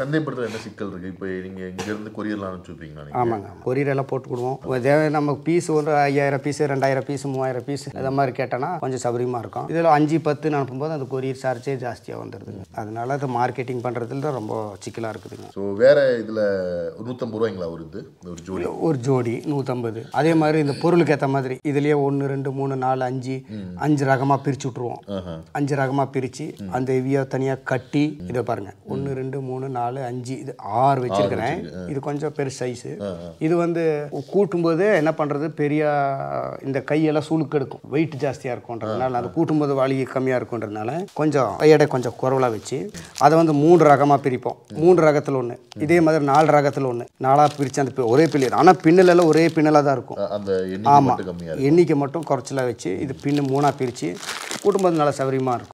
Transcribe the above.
சந்தைப்படுத்துகிற என்ன சிக்கல் இருக்குது இப்போ நீங்கள் இங்கேருந்து கொரியர்லாம் அனுப்பிச்சுப்பீங்களா ஆமாங்க கொரியரெல்லாம் போட்டுக்கிடுவோம் தேவை நம்ம பீஸ் ஒரு ஐயாயிரம் பீஸ் ரெண்டாயிரம் பீஸ் மூவாயிரம் பீஸ் இதை மாதிரி கேட்டோன்னா கொஞ்சம் சௌகரியமாக இருக்கும் இதில் அஞ்சு பத்து அனுப்பும்போது அந்த கொரியர் சார்ஜே ஜாஸ்தியாக வந்துடுதுங்க அதனால அது மார்க்கெட்டிங் பண்ணுறதுல தான் ரொம்ப சிக்கலாக இருக்குதுங்க ஸோ வேறு இதில் நூற்றம்பது ரூபாய்ங்களா வருது ஒரு ஜோடி ஒரு ஜோடி நூற்றம்பது அதே மாதிரி இந்த பொருளுக்கு ஏற்ற மாதிரி இதுலேயே ஒன்று ரெண்டு மூணு நாலு அஞ்சு அஞ்சு ரகமாக பிரித்து விட்ருவோம் அஞ்சு ரகமாக பிரித்து அந்த இவியை தனியாக கட்டி இதை பாருங்கள் ஒன்று ரெண்டு மூணு நாலு நாலு அஞ்சு இது ஆறு வச்சுருக்கிறேன் இது கொஞ்சம் பெரு சைஸு இது வந்து கூட்டும்போது என்ன பண்ணுறது பெரிய இந்த கையெல்லாம் சுழுக்கெடுக்கும் வெயிட் ஜாஸ்தியாக இருக்கும்ன்றதுனால அது கூட்டும்போது வலி கம்மியாக இருக்குன்றதுனால கொஞ்சம் எடை கொஞ்சம் குறவலாக வச்சு அதை வந்து மூணு ரகமாக பிரிப்போம் மூணு ரகத்தில் ஒன்று இதே மாதிரி நாலு ரகத்தில் ஒன்று நாலாக பிரித்து அந்த ஒரே பிள்ளை ஆனால் பின்னலெல்லாம் ஒரே பின்னலாக தான் இருக்கும் ஆமாம் எண்ணிக்கை மட்டும் குறைச்சலாக வச்சு இது பின்னு மூணாக பிரித்து கூட்டும்போது நல்லா சௌகரியமாக இருக்கும்